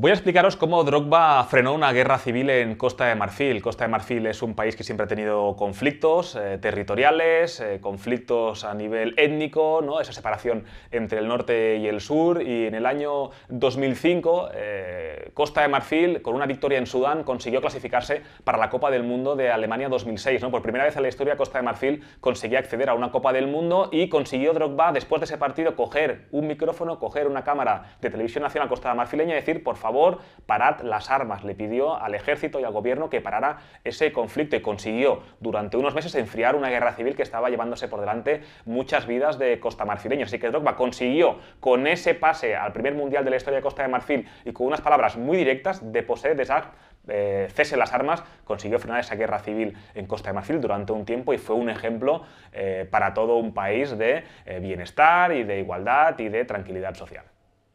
Voy a explicaros cómo Drogba frenó una guerra civil en Costa de Marfil. Costa de Marfil es un país que siempre ha tenido conflictos eh, territoriales, eh, conflictos a nivel étnico, ¿no? esa separación entre el norte y el sur. Y en el año 2005 Costa de Marfil, con una victoria en Sudán, consiguió clasificarse para la Copa del Mundo de Alemania 2006. ¿no? Por primera vez en la historia, Costa de Marfil conseguía acceder a una Copa del Mundo y consiguió Drogba, después de ese partido, coger un micrófono, coger una cámara de televisión nacional Costa Marfileña y decir, por favor, parad las armas. Le pidió al ejército y al gobierno que parara ese conflicto y consiguió durante unos meses enfriar una guerra civil que estaba llevándose por delante muchas vidas de Costa marfileña Así que Drogba consiguió con ese pase al primer mundial de la historia de Costa de Marfil y con unas palabras muy directas, de poseer, de SAC, eh, cese las armas, consiguió frenar esa guerra civil en Costa de Marfil durante un tiempo y fue un ejemplo eh, para todo un país de eh, bienestar y de igualdad y de tranquilidad social.